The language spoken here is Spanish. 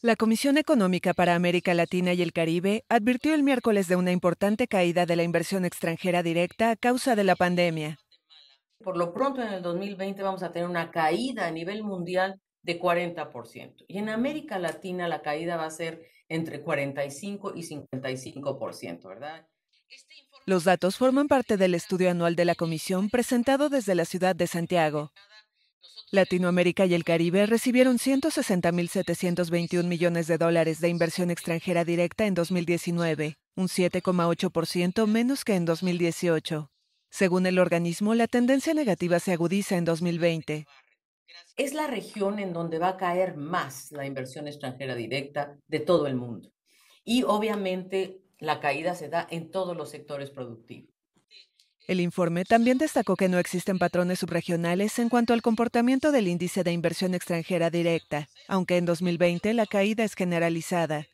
La Comisión Económica para América Latina y el Caribe advirtió el miércoles de una importante caída de la inversión extranjera directa a causa de la pandemia. Por lo pronto en el 2020 vamos a tener una caída a nivel mundial de 40%. Y en América Latina la caída va a ser entre 45 y 55%, ¿verdad? Los datos forman parte del estudio anual de la Comisión presentado desde la ciudad de Santiago. Latinoamérica y el Caribe recibieron 160.721 millones de dólares de inversión extranjera directa en 2019, un 7,8% menos que en 2018. Según el organismo, la tendencia negativa se agudiza en 2020. Es la región en donde va a caer más la inversión extranjera directa de todo el mundo. Y obviamente la caída se da en todos los sectores productivos. El informe también destacó que no existen patrones subregionales en cuanto al comportamiento del índice de inversión extranjera directa, aunque en 2020 la caída es generalizada.